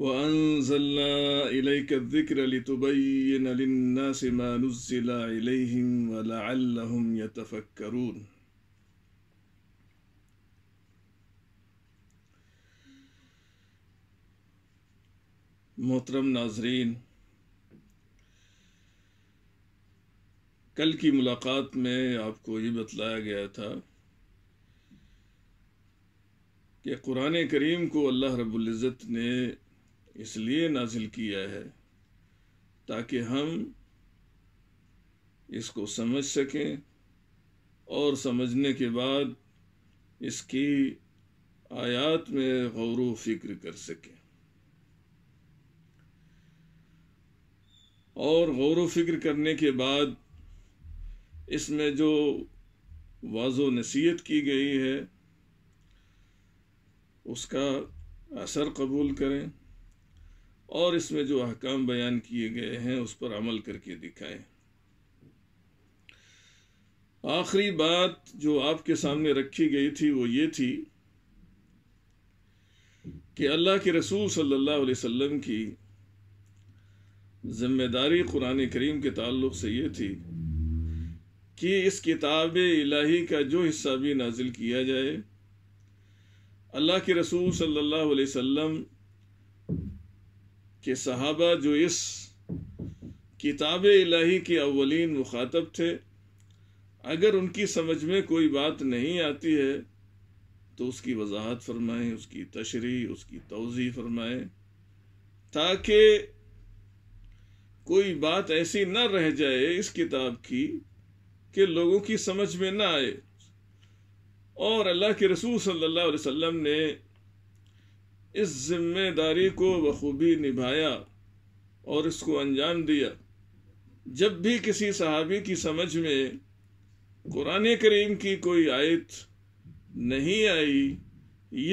وأنزلنا إليك الذكر لتبين للناس ما نزل إليهم ولعلهم يتفكرون मोहतरम नाजरीन कल की मुलाकात में आपको ये बतलाया गया था कि कुरान करीम को अल्लाह रब्ज़त ने इसलिए नाजिल किया है ताकि हम इसको समझ सकें और समझने के बाद इसकी आयात में गौर फिक्र कर सकें और गौर फिक्र करने के बाद इसमें जो वाजो नसीहत की गई है उसका असर कबूल करें और इसमें जो अहकाम बयान किए गए हैं उस पर अमल करके दिखाएं आखिरी बात जो आपके सामने रखी गई थी वो ये थी कि अल्लाह के रसूल सल्लल्लाहु अलैहि वसल्लम की जिम्मेदारी कुरान करीम के ताल्लुक से ये थी कि इस किताब इलाही का जो हिस्सा भी नाजिल किया जाए अल्लाह के रसूल सल्लल्लाहु अलैहि वसल्लम कि सहाबा जो इस किताब इलाही के अवलिन मुखातब थे अगर उनकी समझ में कोई बात नहीं आती है तो उसकी वजाहत फरमाएं उसकी तशरी उसकी तोज़ी फरमाएं ताकि कोई बात ऐसी ना रह जाए इस किताब की कि लोगों की समझ में ना आए और अल्लाह के रसूल सल्लल्लाहु अलैहि वसल्लम ने इस जिम्मेदारी को बखूबी निभाया और इसको अंजाम दिया जब भी किसी सहाबी की समझ में कुरान करीम की कोई आयत नहीं आई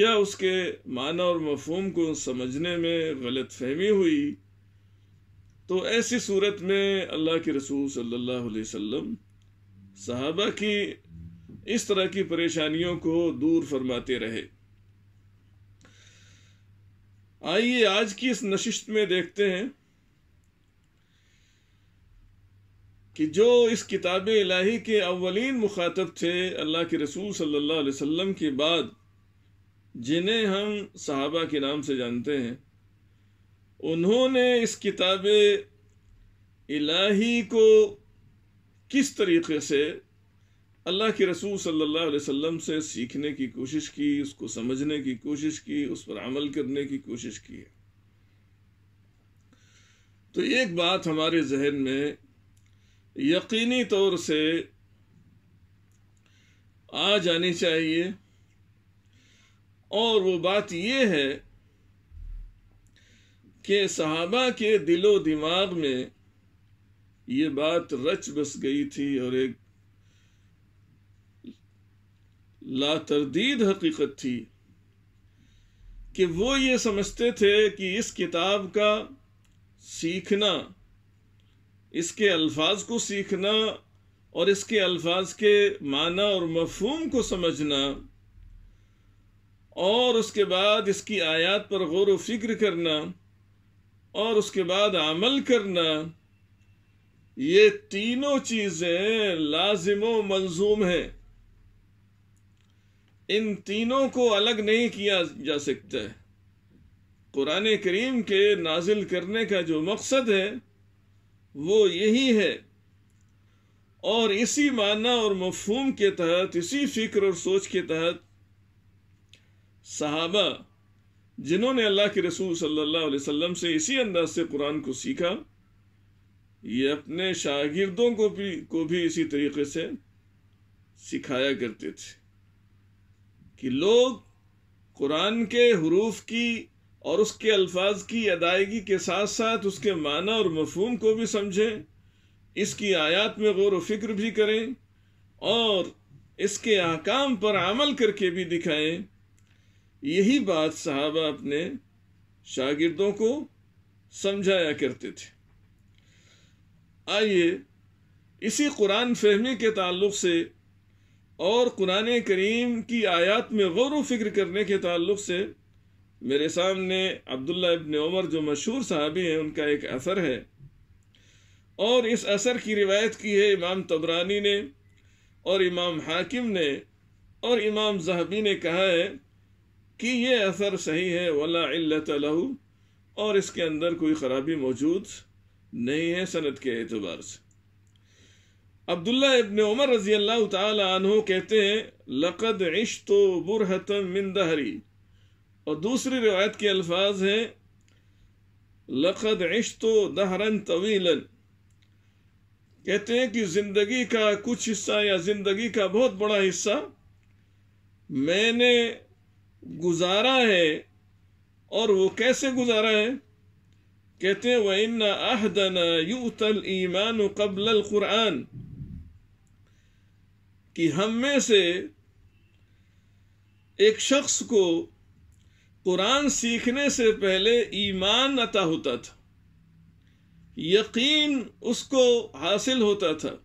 या उसके माना और मफहम को समझने में गलत फहमी हुई तो ऐसी सूरत में अल्लाह के रसूल सल्लल्लाहु अलैहि वसल्लम सहाबा की इस तरह की परेशानियों को दूर फरमाते रहे आइए आज की इस नशिस्त में देखते हैं कि जो इस किताब इलाही के अवलिन मुखातब थे अल्लाह के रसूल सल्लल्लाहु अलैहि वसल्लम के बाद जिन्हें हम सहाबा के नाम से जानते हैं उन्होंने इस किताब इलाही को किस तरीके से अल्लाह के रसूल सल्लल्लाहु अलैहि वसल्लम से सीखने की कोशिश की उसको समझने की कोशिश की उस पर अमल करने की कोशिश की तो एक बात हमारे जहन में यकीनी तौर से आ जानी चाहिए और वो बात ये है कि सहाबा के दिलो दिमाग में ये बात रच बस गई थी और एक ला तरदीद हकीकत थी कि वो ये समझते थे कि इस किताब का सीखना इसके अल्फाज को सीखना और इसके अल्फाज के माना और मफहम को समझना और उसके बाद इसकी आयत पर गौर फिक्र करना और उसके बाद अमल करना ये तीनों चीज़ें लाजिम मंजूम हैं इन तीनों को अलग नहीं किया जा सकता है कुरान करीम के नाजिल करने का जो मकसद है वो यही है और इसी माना और मफहूम के तहत इसी फिक्र और सोच के तहत सहाबा जिन्होंने अल्लाह के रसूल सल्लल्लाहु अलैहि वसल्लम से इसी अंदाज से कुरान को सीखा ये अपने शागिर्दों को भी को भी इसी तरीके से सिखाया करते थे कि लोग कुरान के हरूफ की और उसके अल्फाज की अदायगी के साथ साथ उसके माना और मफहम को भी समझें इसकी आयात में गौर व फिक्र भी करें और इसके आकाम पर अमल करके भी दिखाएं यही बात साहबा अपने शागिर्दों को समझाया करते थे आइए इसी कुरान फहमी के ताल्लुक से और कुरान करीम की आयात में गौर व फिक्र करने के ताल्लुक से मेरे सामने अब्दुल्ला इबन उमर जो मशहूर साहबी हैं उनका एक असर है और इस असर की रिवायत की है इमाम तबरानी ने और इमाम हाकिम ने और इमाम जहबी ने कहा है कि ये असर सही है वला लहू और इसके अंदर कोई ख़राबी मौजूद नहीं है सनत के एतबार से अब्दुल्ला इब्ने उमर रजी अल्लाह तु कहते हैं लक़द इश्तो बुरहतम मिन दहरी और दूसरी रिवायत के अल्फाज हैं लक़द इश्तो दहरन तवीलन कहते हैं कि ज़िंदगी का कुछ हिस्सा या ज़िंदगी का बहुत बड़ा हिस्सा मैंने गुजारा है और वो कैसे गुजारा है कहते हैं वह इन्ना अहदना यूतल ईमान कबल कुरान कि हम में से एक शख्स को कुरान सीखने से पहले ईमान अता होता था यकीन उसको हासिल होता था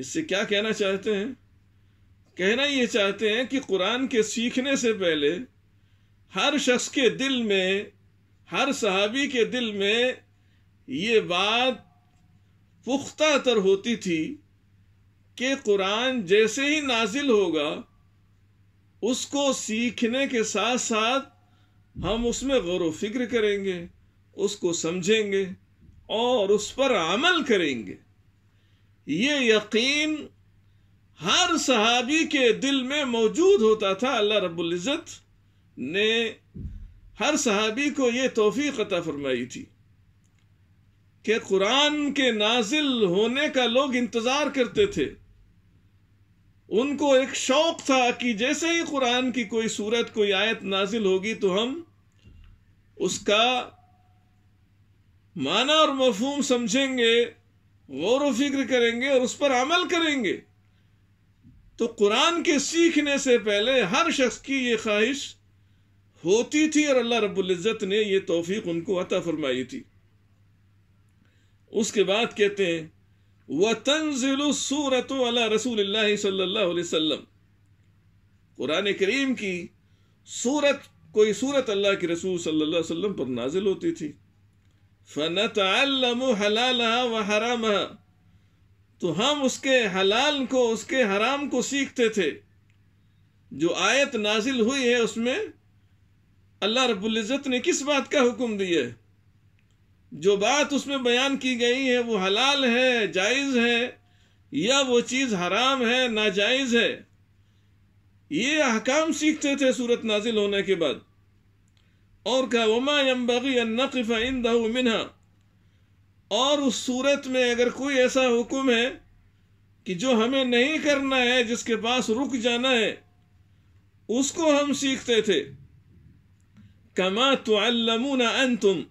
इससे क्या कहना चाहते हैं कहना ये चाहते हैं कि कुरान के सीखने से पहले हर शख्स के दिल में हर सहाबी के दिल में ये बात पुख्ता तर होती थी कि कुरान जैसे ही नाजिल होगा उसको सीखने के साथ साथ हम उसमें गौर फिक्र करेंगे उसको समझेंगे और उस पर अमल करेंगे ये यकीन हर सहाबी के दिल में मौजूद होता था अल्लाह रब्बुल इज़्ज़त ने हर सहाबी को ये तोहफ़ी अता फरमाई थी कि कुरान के नाजिल होने का लोग इंतज़ार करते थे उनको एक शौक था कि जैसे ही कुरान की कोई सूरत कोई आयत नाजिल होगी तो हम उसका माना और मफहूम समझेंगे गौर व फिक्र करेंगे और उस पर अमल करेंगे तो कुरान के सीखने से पहले हर शख्स की ये ख्वाहिश होती थी और अल्लाह रबुल्जत ने ये तोफ़ी उनको अता फरमाई थी उसके बाद कहते हैं वतनज़िलसूरत रसूल सल्लाम कुरान करीम की सूरत कोई सूरत अल्लाह के रसूल सल्ला अलैहि पर नाजिल होती थी फन हलाल व हराम तो हम उसके हलाल को उसके हराम को सीखते थे जो आयत नाजिल हुई है उसमें अल्लाह रबुल्ज़त ने किस बात का हुक्म दिया है जो बात उसमें बयान की गई है वो हलाल है जायज है या वो चीज हराम है नाजायज है ये अहकाम सीखते थे सूरत नाजिल होने के बाद और कहा वमा यम्बगी नकफा इन मिनहा और उस सूरत में अगर कोई ऐसा हुक्म है कि जो हमें नहीं करना है जिसके पास रुक जाना है उसको हम सीखते थे कमा तो अन तुम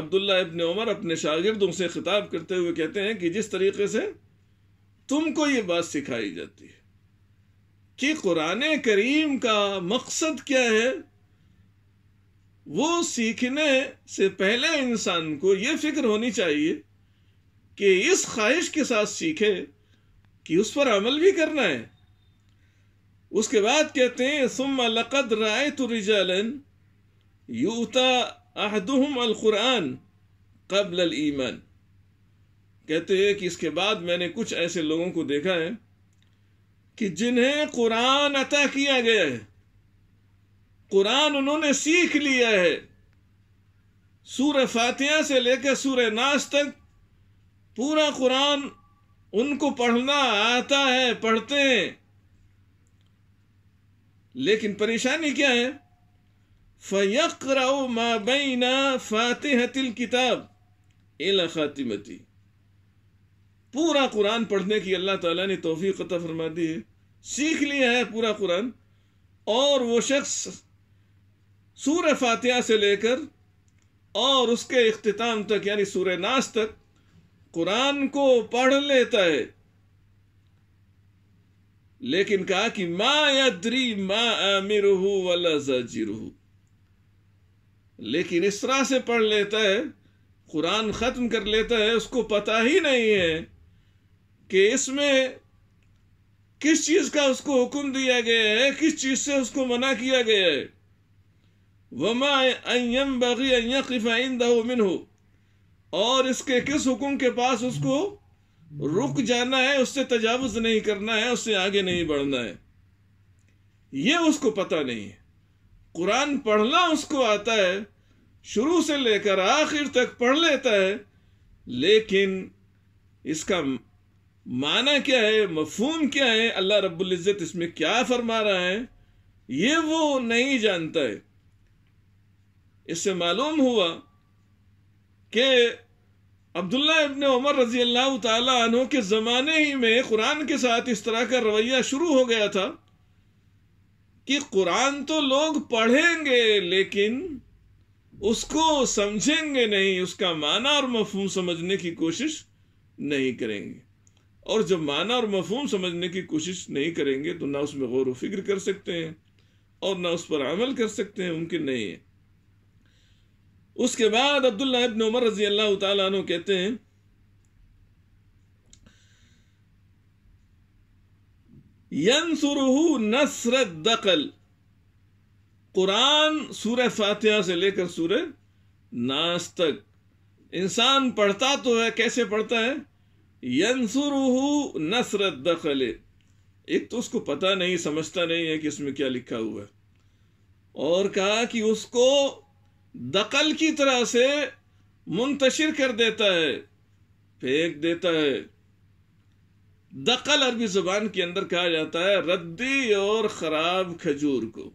अब्दुल्ला इबन उमर अपने शागिर्दों से खिताब करते हुए कहते हैं कि जिस तरीके से तुमको ये बात सिखाई जाती है कि कुरान करीम का मकसद क्या है वो सीखने से पहले इंसान को ये फिक्र होनी चाहिए कि इस ख्वाहिश के साथ सीखे कि उस पर अमल भी करना है उसके बाद कहते हैं सुम लकद राय रिजालन यूता अहदुहम अलकुरान कबल अल ईमान कहते हैं कि इसके बाद मैंने कुछ ऐसे लोगों को देखा है कि जिन्हें कुरान अता किया गया है कुरान उन्होंने सीख लिया है सूर फातिहा से लेकर सूर नाश तक पूरा कुरान उनको पढ़ना आता है पढ़ते हैं लेकिन परेशानी क्या है फ़यक़रा मा बैना किताब एला ख़ातिमती पूरा कुरान पढ़ने की अल्लाह ताला ने तोफ़ी अता फरमा दी है सीख लिया है पूरा कुरान और वो शख्स सूर फातिहा से लेकर और उसके अख्ताम तक यानी सूर नाश तक कुरान को पढ़ लेता है लेकिन कहा कि मा यद्री मा आमिर वला जजिर लेकिन इस तरह से पढ़ लेता है कुरान ख़त्म कर लेता है उसको पता ही नहीं है कि इसमें किस चीज़ का उसको हुक्म दिया गया है किस चीज़ से उसको मना किया गया है वमा बगीफाइन बगी हो और इसके किस हुक्म के पास उसको रुक जाना है उससे तजावज़ नहीं करना है उससे आगे नहीं बढ़ना है ये उसको पता नहीं है कुरान पढ़ना उसको आता है शुरू से लेकर आखिर तक पढ़ लेता है लेकिन इसका माना क्या है मफहूम क्या है अल्लाह रब्बुल इज़्ज़त इसमें क्या फरमा रहा है ये वो नहीं जानता है इससे मालूम हुआ कि अब्दुल्ला इबन उमर रजी अल्लाह तु के ज़माने ही में कुरान के साथ इस तरह का रवैया शुरू हो गया था कि कुरान तो लोग पढ़ेंगे लेकिन उसको समझेंगे नहीं उसका माना और मफहम समझने की कोशिश नहीं करेंगे और जब माना और मफहम समझने की कोशिश नहीं करेंगे तो ना उसमें गौर व फिक्र कर सकते हैं और ना उस पर अमल कर सकते हैं मुमकिन नहीं है उसके बाद अब्दुल्ला इब्न उमर रजी अल्लाह तहते कहते हैं यंसुरहु नसर दकल कुरान सूर फातिहा से लेकर सूर नास तक इंसान पढ़ता तो है कैसे पढ़ता है यंसुरहु नसर दखल एक तो उसको पता नहीं समझता नहीं है कि इसमें क्या लिखा हुआ है और कहा कि उसको दकल की तरह से मुंतशिर कर देता है फेंक देता है दकल अरबी जुबान के अंदर कहा जाता है रद्दी और खराब खजूर को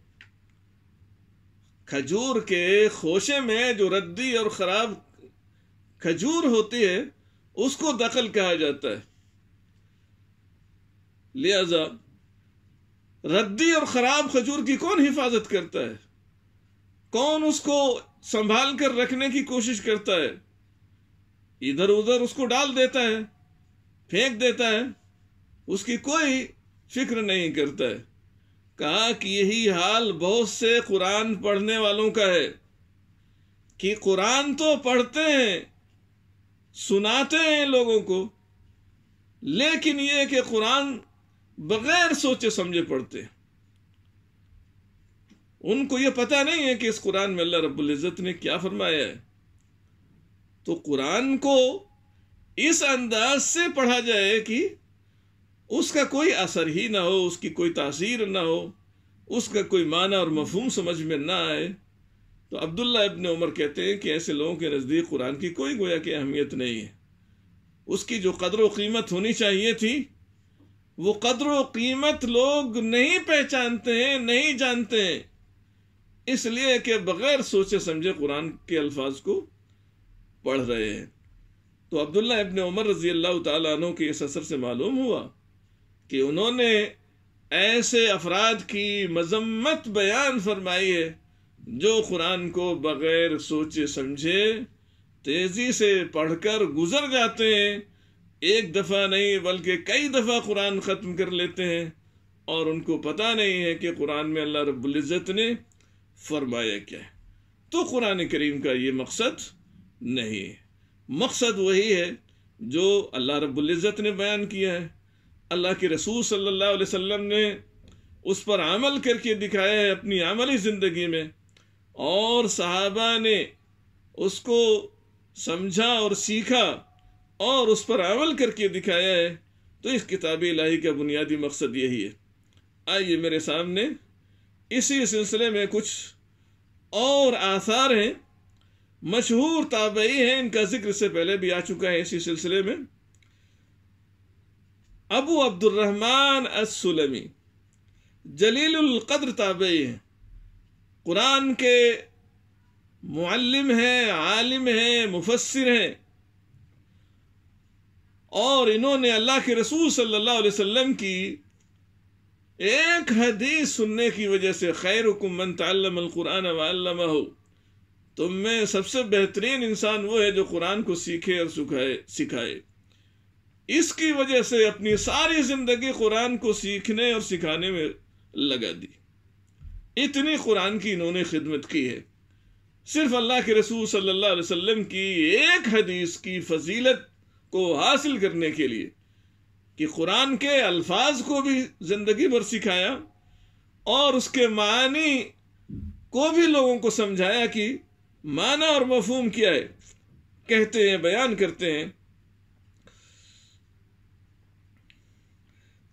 खजूर के खोशे में जो रद्दी और खराब खजूर होती है उसको दखल कहा जाता है लिहाजा रद्दी और खराब खजूर की कौन हिफाजत करता है कौन उसको संभाल कर रखने की कोशिश करता है इधर उधर उसको डाल देता है फेंक देता है उसकी कोई फिक्र नहीं करता है कहा कि यही हाल बहुत से कुरान पढ़ने वालों का है कि कुरान तो पढ़ते हैं सुनाते हैं लोगों को लेकिन ये कि कुरान बगैर सोचे समझे पढ़ते उनको ये पता नहीं है कि इस कुरान में अल्लाह रब्बुल इज़्ज़त ने क्या फरमाया है तो कुरान को इस अंदाज से पढ़ा जाए कि उसका कोई असर ही ना हो उसकी कोई तासीर ना हो उसका कोई माना और मफहम समझ में ना आए तो अब्दुल्ला इबन उमर कहते हैं कि ऐसे लोगों के नज़दीक कुरान की कोई गोया की अहमियत नहीं है उसकी जो कदर कीमत होनी चाहिए थी वो कदर कीमत लोग नहीं पहचानते हैं नहीं जानते हैं इसलिए कि बगैर सोचे समझे कुरान के अल्फाज को पढ़ रहे हैं तो अब्दुल्ला इबन उमर रजी अल्लाह तु के इस असर से मालूम हुआ कि उन्होंने ऐसे अफराद की मजम्मत बयान फरमाई है जो कुरान को बगैर सोचे समझे तेज़ी से पढ़कर गुजर जाते हैं एक दफ़ा नहीं बल्कि कई दफ़ा कुरान ख़त्म कर लेते हैं और उनको पता नहीं है कि कुरान में अल्लाह रब्ज़त ने फरमाया क्या है तो कुरान करीम का ये मकसद नहीं है मकसद वही है जो अल्लाह रब्ज़त ने बयान किया है अल्लाह के रसूल सल्लल्लाहु अलैहि वसल्लम ने उस पर अमल करके दिखाया है अपनी अमली ज़िंदगी में और सहाबा ने उसको समझा और सीखा और उस पर अमल करके दिखाया है तो इस किताब इलाही का बुनियादी मकसद यही है आइए मेरे सामने इसी सिलसिले में कुछ और आसार हैं मशहूर ताबई हैं इनका जिक्र से पहले भी आ चुका है इसी सिलसिले में अबू अब्दुलरहमान असलमी जलीलकद्र ताबे हैं कुरान के मालम हैं आलिम हैं मुफसर हैं और इन्होंने अल्लाह के रसूल सल्लल्लाहु अलैहि वसल्लम की एक हदीस सुनने की वजह से खैर हुकुमन तल्लमकुरान हो तुम में सबसे बेहतरीन इंसान वो है जो कुरान को सीखे और सुखाए सिखाए इसकी वजह से अपनी सारी जिंदगी कुरान को सीखने और सिखाने में लगा दी इतनी कुरान की इन्होंने खिदमत की है सिर्फ अल्लाह के रसूल सल्लल्लाहु अलैहि वसल्लम की एक हदीस की फजीलत को हासिल करने के लिए कि कुरान के अल्फाज को भी जिंदगी भर सिखाया और उसके मानी को भी लोगों को समझाया कि माना और मफहम क्या है कहते हैं बयान करते हैं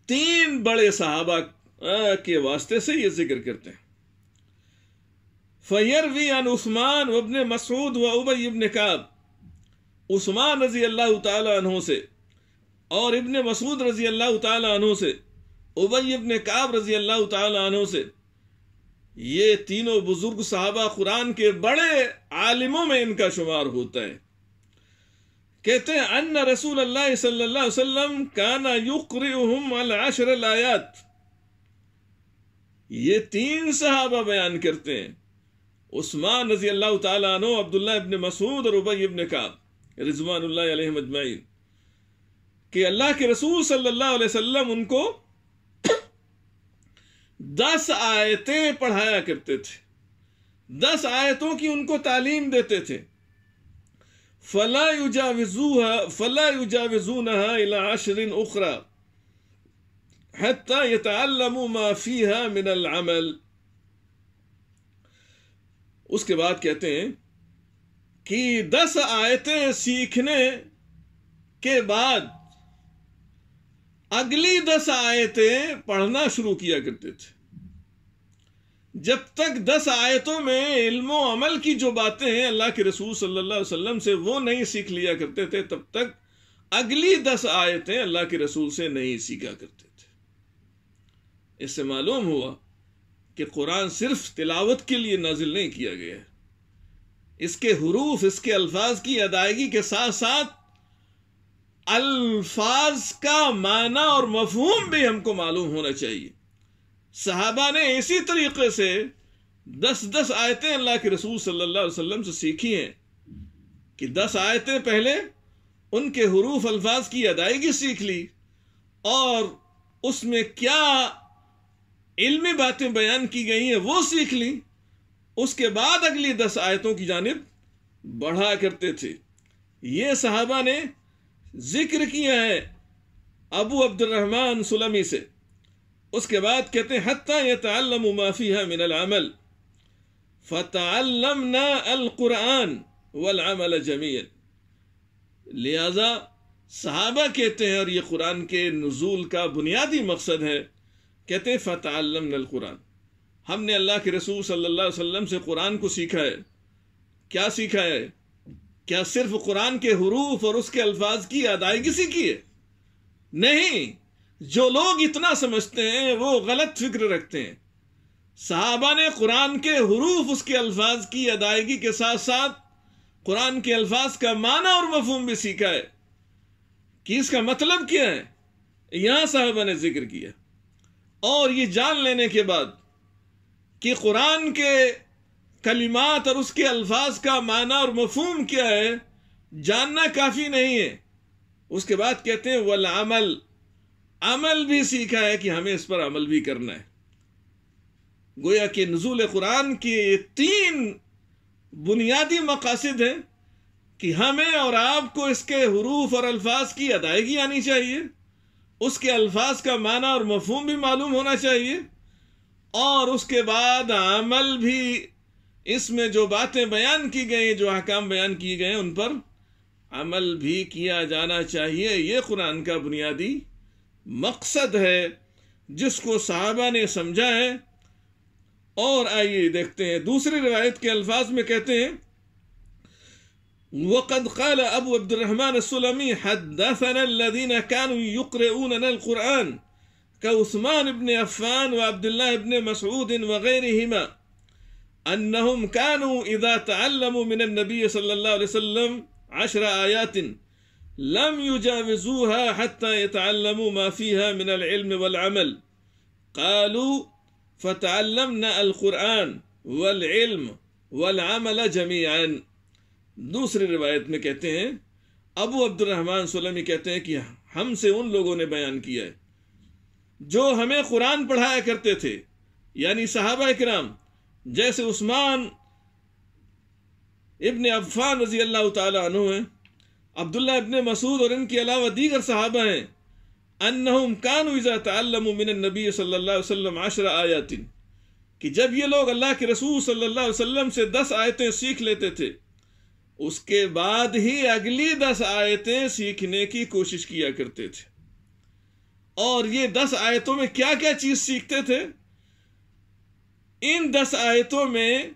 तीन बड़े साहबा के वास्ते से ये जिक्र करते हैं वी अन उस्मान वबन मसूद व उबई इबन काब उस्मान रजी अल्लाह तहों से और इबन मसूद रजी अल्लाह तहों से उबई इबन काब रजी अल्लाह तहों से ये तीनों बुजुर्ग साहबा कुरान के बड़े आलिमों में इनका शुमार होता है कहते हैं अन्न रसूल अल्लाह सल्लल्लाहु अलैहि वसल्लम काना युकरिहुम अल अशर आयात ये तीन सहाबा बयान करते हैं उस्मान रजी अल्लाह तनो अब्दुल्ला इबन मसूद और उबई इबन काब रिजवान अजमाइन कि अल्लाह के रसूल सल्लल्लाहु अलैहि वसल्लम उनको दस आयतें पढ़ाया करते थे दस आयतों की उनको तालीम देते थे फला युजाविजूहा फला युजाविजूनहा इला अशरिन उखरा हत्ता यतअल्लमू मा फीहा मिनल अल अमल उसके बाद कहते हैं कि दस आयतें सीखने के बाद अगली दस आयतें पढ़ना शुरू किया करते थे जब तक दस आयतों में इल्मो अमल की जो बातें हैं अल्लाह के रसूल सल्लल्लाहु अलैहि वसल्लम से वो नहीं सीख लिया करते थे तब तक अगली दस आयतें अल्लाह के रसूल से नहीं सीखा करते थे इससे मालूम हुआ कि कुरान सिर्फ तिलावत के लिए नाजिल नहीं किया गया इसके हरूफ इसके अल्फाज की अदायगी के साथ साथ अल्फाज का माना और मफहूम भी हमको मालूम होना चाहिए सहाबा ने इसी तरीके से दस दस आयतें अल्लाह के रसूल सल्लल्लाहु अलैहि वसल्लम से सीखी हैं कि दस आयतें पहले उनके हरूफ अल्फाज की अदायगी सीख ली और उसमें क्या इल्मी बातें बयान की गई हैं वो सीख ली उसके बाद अगली दस आयतों की जानब बढ़ा करते थे ये साहबा ने जिक्र किया है अबू अब्दुलरहमान सुलमी से उसके बाद कहते हैं फ़तम ना अलकुरान वमल जमीर लिहाजा साहबा कहते हैं और ये कुरान के नज़ूल का बुनियादी मकसद है कहते हैं फ़तम कुरान हमने अल्लाह के रसूल सल्लल्लाहु अलैहि वसल्लम से कुरान को सीखा है क्या सीखा है क्या सिर्फ कुरान के हरूफ और उसके अल्फाज की अदायगी सीखी है नहीं जो लोग इतना समझते हैं वो गलत फिक्र रखते हैं साहबा ने कुरान के हरूफ उसके अल्फाज की अदायगी के साथ साथ कुरान के अल्फाज का माना और मफहम भी सीखा है कि इसका मतलब क्या है यहां साहबा ने जिक्र किया और ये जान लेने के बाद कि कुरान के कलिमात और उसके अल्फाज का माना और मफहम क्या है जानना काफ़ी नहीं है उसके बाद कहते हैं वल अमल अमल भी सीखा है कि हमें इस पर अमल भी करना है गोया कि नजूल कुरान के तीन बुनियादी मकासद हैं कि हमें और आपको इसके हरूफ और अल्फाज की अदायगी आनी चाहिए उसके अल्फाज का माना और मफहम भी मालूम होना चाहिए और उसके बाद अमल भी इसमें जो बातें बयान की गई जो अहकाम बयान किए गए उन पर अमल भी किया जाना चाहिए ये कुरान का बुनियादी मकसद है जिसको साहबा ने समझा है और आइए देखते हैं दूसरी रिवायत के अल्फाज में कहते हैं وقد قال أبو عبد الرحمن السلمي حدثنا الذين كانوا يقرؤوننا القرآن كعثمان بن عفان وعبد الله بن مسعود وغيرهما أنهم كانوا إذا تعلموا من النبي صلى الله عليه وسلم عشر آيات لم يجاوزوها حتى يتعلموا ما فيها من العلم والعمل قالوا فتعلمنا القرآن والعلم والعمل جميعا दूसरी रिवायत में कहते हैं अबू अब्दुलरहमान सुलमी कहते हैं कि हमसे उन लोगों ने बयान किया है जो हमें कुरान पढ़ाया करते थे यानी सहाबा कराम जैसे उस्मान इब्न अफान रजी अल्लाह तु हैं अब्दुल्ला इबन मसूद और इनके अलावा दीगर साहबा हैं अनहम नबी सल्लल्लाहु अलैहि वसल्लम आयातिन कि जब ये लोग अल्लाह के रसूल सल्लल्लाहु अलैहि वसल्लम से दस आयतें सीख लेते थे उसके बाद ही अगली दस आयतें सीखने की कोशिश किया करते थे और ये दस आयतों में क्या क्या चीज सीखते थे इन दस आयतों में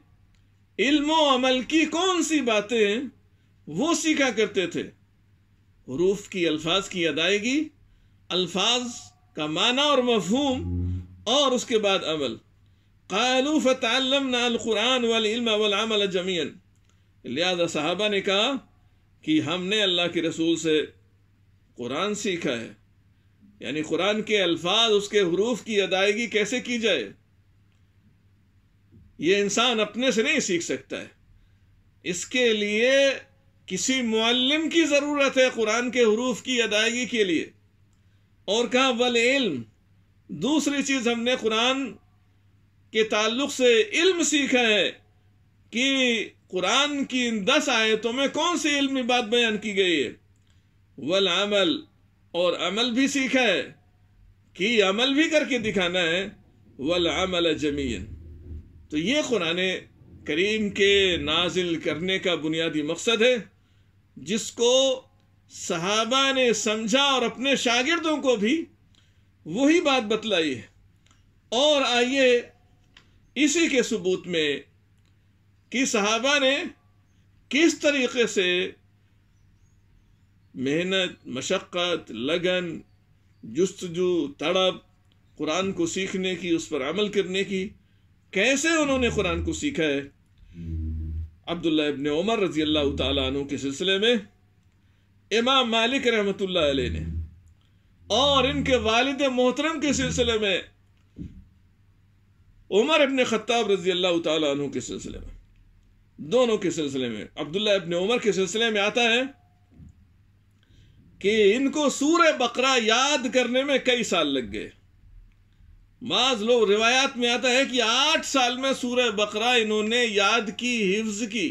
इल्म अमल की कौन सी बातें वो सीखा करते थे हरूफ की अल्फाज की अदायगी अल्फाज का माना और मफहूम और उसके बाद अमल जमीन लिहाजा साहबा ने कहा कि हमने अल्लाह के रसूल से कुरान सीखा है यानी कुरान के अल्फाज उसके हरूफ की अदायगी कैसे की जाए यह इंसान अपने से नहीं सीख सकता है इसके लिए किसी मुअल्लिम की ज़रूरत है कुरान के हरूफ की अदायगी के लिए और कहा वल इल्म दूसरी चीज़ हमने कुरान के ताल्लुक से इल्म सीखा है कि कुरान की इन दस आयतों में कौन सी इल्मी बात बयान की गई है वल अमल और अमल भी सीखा है कि अमल भी करके दिखाना है वल अमल जमीन तो ये कुरान करीम के नाजिल करने का बुनियादी मकसद है जिसको सहाबा ने समझा और अपने शागिर्दों को भी वही बात बतलाई है और आइए इसी के सबूत में कि सहाबा ने किस तरीके से मेहनत मशक्क़त लगन जस्तजू तड़प कुरान को सीखने की उस पर अमल करने की कैसे उन्होंने कुरान को सीखा है अब्दुल्ला इबन उमर रजी अल्लाह तु के सिलसिले में इमाम मालिक रहमत ने और इनके वालद मोहतरम के सिलसिले में उमर इबन ख़त्ताब रजी अल्लाह तु के सिलसिले में दोनों के सिलसिले में अब्दुल्ला इबन उमर के सिलसिले में आता है कि इनको सूर बकरा याद करने में कई साल लग गए बाज लोग रिवायात में आता है कि आठ साल में सूरह बकरा इन्होंने याद की हिफ्ज की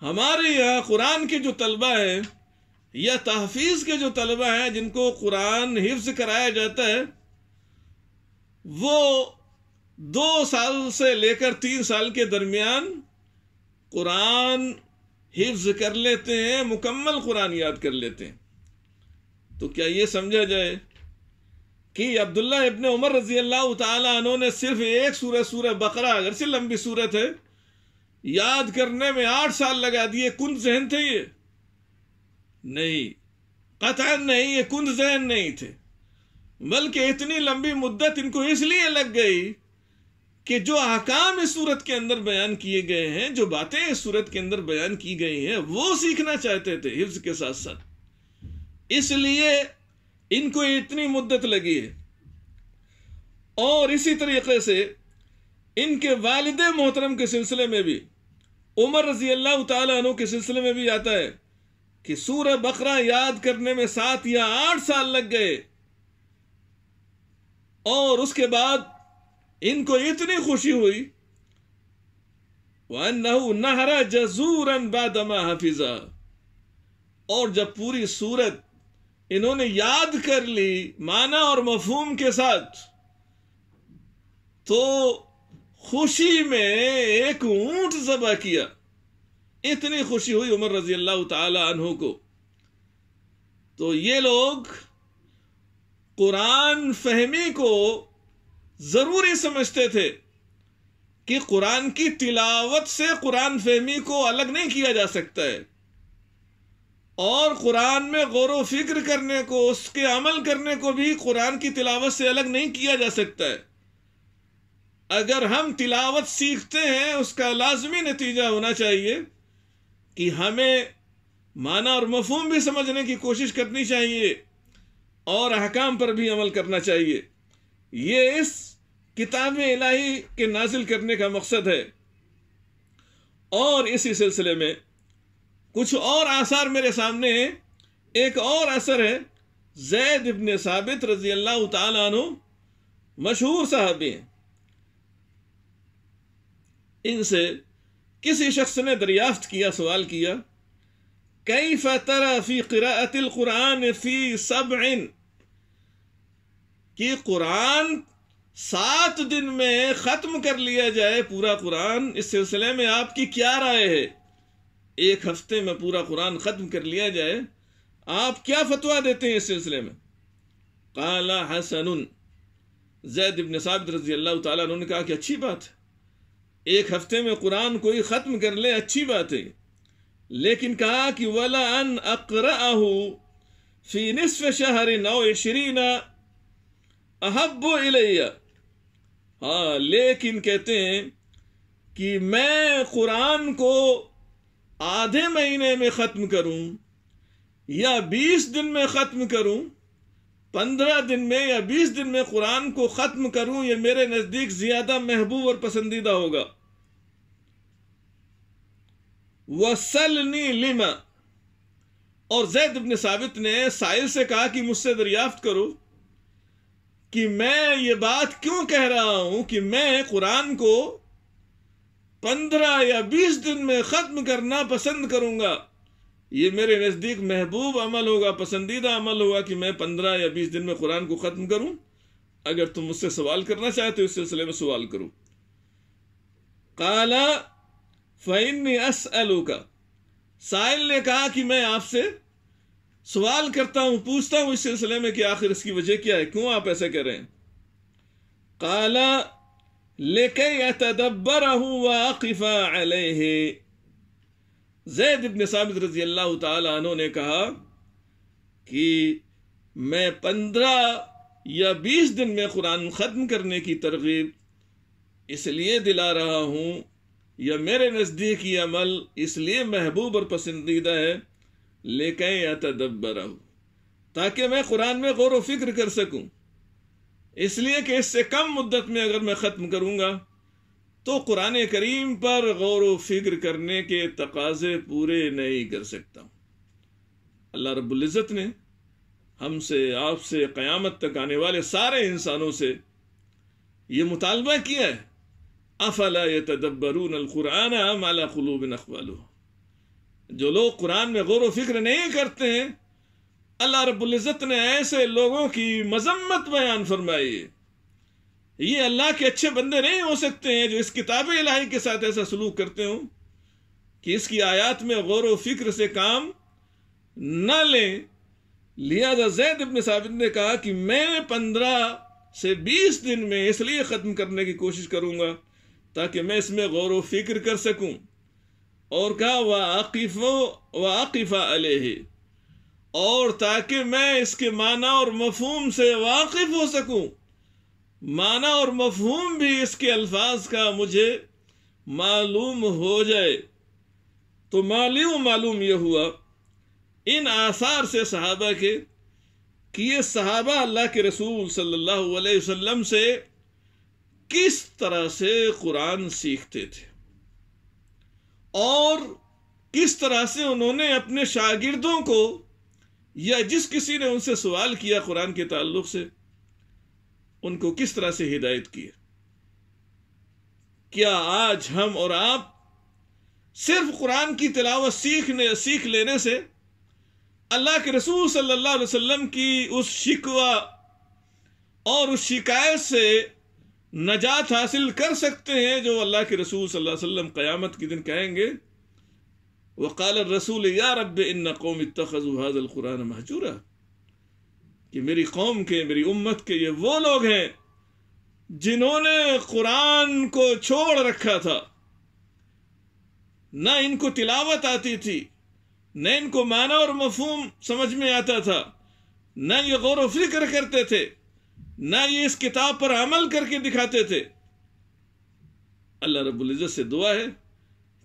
हमारे यहाँ कुरान के जो तलबा है या तहफीज के जो तलबा हैं जिनको कुरान हिफ्ज कराया जाता है वो दो साल से लेकर तीन साल के दरमियान कुरान हिफ्ज कर लेते हैं मुकम्मल कुरान याद कर लेते हैं तो क्या ये समझा जाए कि अब्दुल्ला इबन उमर रजी अल्लाह तु ने सिर्फ एक सूरह सूरह बकरा अगर से लंबी सूरत है याद करने में आठ साल लगा दिए कुंद जहन थे ये नहीं कतान नहीं ये कुंद जहन नहीं थे बल्कि इतनी लंबी मुद्दत इनको इसलिए लग गई कि जो आकाम इस सूरत के अंदर बयान किए गए हैं जो बातें इस सूरत के अंदर बयान की गई हैं वो सीखना चाहते थे हिफ्ज के साथ साथ इसलिए इनको इतनी मुद्दत लगी है और इसी तरीके से इनके वालद मोहतरम के सिलसिले में भी उमर रजी अल्लाह तु के सिलसिले में भी आता है कि सूर बकरा याद करने में सात या आठ साल लग गए और उसके बाद इनको इतनी खुशी हुई वह नहरा जजूर बादमा हफिजा और जब पूरी सूरत इन्होंने याद कर ली माना और मफहूम के साथ तो खुशी में एक ऊंट जबा किया इतनी खुशी हुई उमर रजी अल्लाह तहों को तो ये लोग कुरान फहमी को ज़रूरी समझते थे कि कुरान की तिलावत से कुरान फहमी को अलग नहीं किया जा सकता है और कुरान में गौर व फिक्र करने को उसके अमल करने को भी कुरान की तिलावत से अलग नहीं किया जा सकता है अगर हम तिलावत सीखते हैं उसका लाजमी नतीजा होना चाहिए कि हमें माना और मफहम भी समझने की कोशिश करनी चाहिए और अहकाम पर भी अमल करना चाहिए यह इस किताब इलाही के नाजिल करने का मकसद है और इसी सिलसिले में कुछ और आसार मेरे सामने है एक और असर है जैद इबन साबित रजी अल्लाह तु मशहूर साहबी हैं इनसे किसी शख्स ने दरियाफ्त किया सवाल किया कई फतरा फी कुरान फी सब कि कुरान सात दिन में ख़त्म कर लिया जाए पूरा कुरान इस सिलसिले में आपकी क्या राय है एक हफ्ते में पूरा कुरान ख़त्म कर लिया जाए आप क्या फतवा देते हैं इस सिलसिले में काला हसन जैद इबन साबित रजी अल्लाह तन ने कहा कि अच्छी बात है एक हफ्ते में कुरान कोई ख़त्म कर ले अच्छी बात है लेकिन कहा कि वला अन अकराहू फी निसफ शहर नौ शरीना अहब इलैया हाँ लेकिन कहते हैं कि मैं कुरान को आधे महीने में ख़त्म करूं या बीस दिन में ख़त्म करूं पंद्रह दिन में या बीस दिन में कुरान को ख़त्म करूं यह मेरे नज़दीक ज़्यादा महबूब और पसंदीदा होगा वसलनी लिमा और जैद इबन साबित ने साहिल से कहा कि मुझसे दरियाफ्त करो कि मैं ये बात क्यों कह रहा हूं कि मैं कुरान को पंद्रह या बीस दिन में ख़त्म करना पसंद करूंगा ये मेरे नज़दीक महबूब अमल होगा पसंदीदा अमल होगा कि मैं पंद्रह या बीस दिन में कुरान को ख़त्म करूं अगर तुम मुझसे सवाल करना चाहे तो इस सिलसिले में सवाल करूं काला फ़ैन अस का साहिल ने कहा कि मैं आपसे सवाल करता हूं पूछता हूं इस सिलसिले में कि आखिर इसकी वजह क्या है क्यों आप ऐसा कह रहे हैं काला لكي أتدبره وأقف عليه जैद इबन साबित रजी अल्लाह तु ने कहा कि मैं पंद्रह या बीस दिन में कुरान ख़त्म करने की तरगीब इसलिए दिला रहा हूँ या मेरे नज़दीक ये अमल इसलिए महबूब और पसंदीदा है लेकिन या तदब्बर ताकि मैं कुरान में गौर व फिक्र कर सकूँ इसलिए कि इससे कम मुद्दत में अगर मैं ख़त्म करूँगा तो कुरान करीम पर गौर व फिक्र करने के तकाजे पूरे नहीं कर सकता अल्लाह रबुल्जत ने हमसे आपसे क़यामत तक आने वाले सारे इंसानों से ये मुतालबा किया है अफला ये तदब्बरून अलकुरान माला खलूब नकबालू जो लोग कुरान में गौर व फिक्र नहीं करते हैं अल्लाह रबुल्ज़त ने ऐसे लोगों की मजम्मत बयान फरमाई ये अल्लाह के अच्छे बंदे नहीं हो सकते हैं जो इस किताब इलाही के साथ ऐसा सलूक करते हों कि इसकी आयात में गौर व फिक्र से काम न लें लिहाजा जैद अपने साबित ने कहा कि मैं पंद्रह से बीस दिन में इसलिए ख़त्म करने की कोशिश करूँगा ताकि मैं इसमें गौर व फिक्र कर सकूँ और कहा वाकिफ़ो वाकिफ़ा अलह और ताकि मैं इसके माना और मफहम से वाकिफ हो सकूं माना और मफहूम भी इसके अल्फाज का मुझे मालूम हो जाए तो मालूम मालूम यह हुआ इन आसार से सहाबा के कि ये सहाबा अल्लाह के रसूल सल्लल्लाहु अलैहि वसल्लम से किस तरह से कुरान सीखते थे और किस तरह से उन्होंने अपने शागिर्दों को या जिस किसी ने उनसे सवाल किया कुरान के ताल्लुक से उनको किस तरह से हिदायत की क्या आज हम और आप सिर्फ कुरान की तिलावत सीखने सीख लेने से अल्लाह के रसूल सल्लल्लाहु अलैहि वसल्लम की उस शिकवा और उस शिकायत से नजात हासिल कर सकते हैं जो अल्लाह के रसूल सल्लल्लाहु अलैहि वसल्लम क़यामत के दिन कहेंगे वकाल रसूल या रब इन कौम तखज़ हाजल कुरान महजूरा कि मेरी कौम के मेरी उम्मत के ये वो लोग हैं जिन्होंने कुरान को छोड़ रखा था न इनको तिलावत आती थी न इनको माना और मफहम समझ में आता था न ये गौर फिक्र करते थे न ये इस किताब पर अमल करके दिखाते थे अल्लाह रबुल्ज़त से दुआ है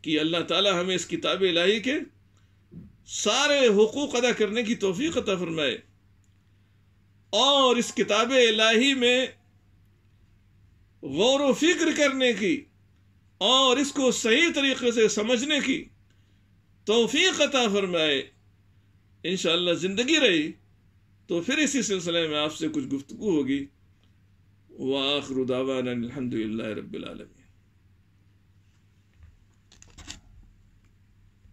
कि अल्लाह ताला हमें इस किताब इलाही के सारे हकूक़ अदा करने की तोफ़ी अता फरमाए और इस किताब इलाही में गौर फिक्र करने की और इसको सही तरीके से समझने की तोफ़ी अता फरमाए इन ज़िंदगी रही तो फिर इसी सिलसिले में आपसे कुछ गुफ्तु होगी वाखरुदावान अलहमदिल्ला रबालमी